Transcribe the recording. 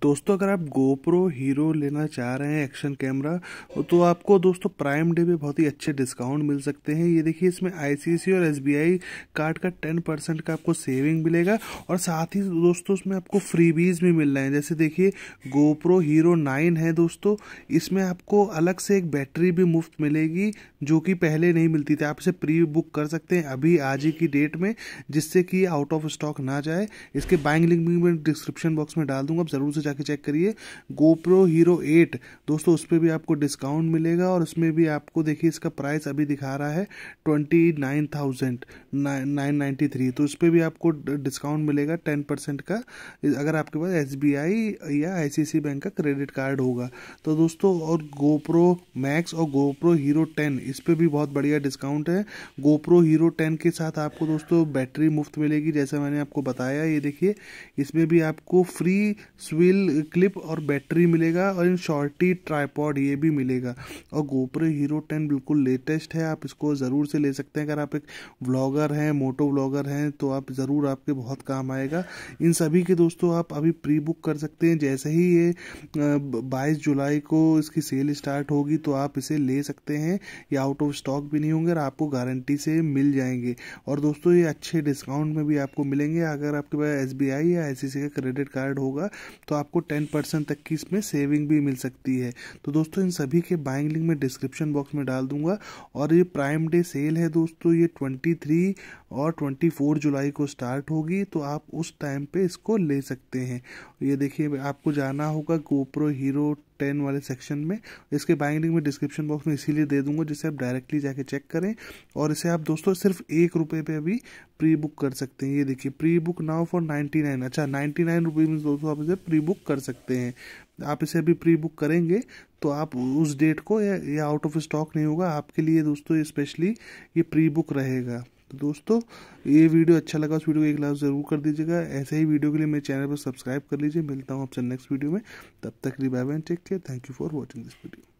दोस्तों अगर आप गोप्रो हीरो लेना चाह रहे हैं एक्शन कैमरा तो आपको दोस्तों प्राइम डे पे बहुत ही अच्छे डिस्काउंट मिल सकते हैं ये देखिए इसमें आईसीसी और एसबीआई कार्ड का टेन परसेंट का आपको सेविंग मिलेगा और साथ ही दोस्तों इसमें आपको फ्रीबीज भी मिल रहे हैं जैसे देखिए गोप्रो हीरो नाइन है दोस्तों इसमें आपको अलग से एक बैटरी भी मुफ्त मिलेगी जो कि पहले नहीं मिलती थी आप इसे प्री बुक कर सकते हैं अभी आज ही की डेट में जिससे कि आउट ऑफ स्टॉक ना जाए इसके बाइंग लिंक भी मैं डिस्क्रिप्शन बॉक्स में डाल दूंगा आप ज़रूर से दोस्तों जाके चेक करिए गोप्रो हीरो एट दोस्तों उस पर भी आपको डिस्काउंट मिलेगा और उसमें भी आपको देखिए इसका प्राइस अभी दिखा रहा है twenty nine thousand nine ninety three तो उस पर भी आपको डिस्काउंट मिलेगा टेन परसेंट का अगर आपके पास एस बी आई या आई सी सी बैंक का क्रेडिट कार्ड होगा तो दोस्तों और गोप्रो मैक्स और गोप्रो हीरो टेन इस पर भी बहुत बढ़िया डिस्काउंट है गोप्रो हीरो टेन के साथ आपको दोस्तों बैटरी मुफ्त मिलेगी जैसे मैंने आपको बताया ये देखिए इसमें भी आपको फ्री स्विल हील क्लिप और बैटरी मिलेगा और इन शॉर्टी ट्राईपॉड ये भी मिलेगा और गोप्रो हीरो टेन बिल्कुल लेटेस्ट है आप इसको ज़रूर से ले सकते हैं अगर आप एक व्लॉगर हैं मोटो व्लॉगर हैं तो आप ज़रूर आपके बहुत काम आएगा इन सभी के दोस्तों आप अभी प्री बुक कर सकते हैं जैसे ही ये बाईस जुलाई को इसकी सेल स्टार्ट होगी तो आप इसे ले सकते हैं ये आउट ऑफ स्टॉक भी नहीं होंगे और आपको गारंटी से मिल जाएंगे और दोस्तों ये अच्छे डिस्काउंट में भी आपको मिलेंगे अगर आपके पास एस या एस e का क्रेडिट कार्ड होगा तो आप आपको टेन परसेंट तक की इसमें सेविंग भी मिल सकती है तो दोस्तों इन सभी के बाइंग लिंक मैं डिस्क्रिप्शन बॉक्स में डाल दूंगा और ये प्राइम डे सेल है दोस्तों ये ट्वेंटी थ्री और ट्वेंटी फोर जुलाई को स्टार्ट होगी तो आप उस टाइम पे इसको ले सकते हैं ये देखिए आपको जाना होगा गोप्रो हीरो टेन वाले सेक्शन में इसके बाइंग लिंक में डिस्क्रिप्शन बॉक्स में इसीलिए दे दूंगा जिससे आप डायरेक्टली जाके चेक करें और इसे आप दोस्तों सिर्फ एक रुपये पे अभी प्री बुक कर सकते हैं ये देखिए pre book now for ninety nine अच्छा नाइन्टी नाइन रुपीज़ में दोस्तों आप इसे प्री बुक कर सकते हैं आप इसे अभी प्री बुक करेंगे तो आप उस डेट को या आउट ऑफ स्टॉक नहीं होगा आपके लिए दोस्तों स्पेशली ये प्री बुक रहेगा तो दोस्तों ये वीडियो अच्छा लगा उस वीडियो को एक लाइक ज़रूर कर दीजिएगा ऐसे ही वीडियो के लिए मेरे चैनल पर सब्सक्राइब कर लीजिए मिलता हूँ आपसे नेक्स्ट वीडियो में तब तक रिबाइव bye bye take care thank you for watching this video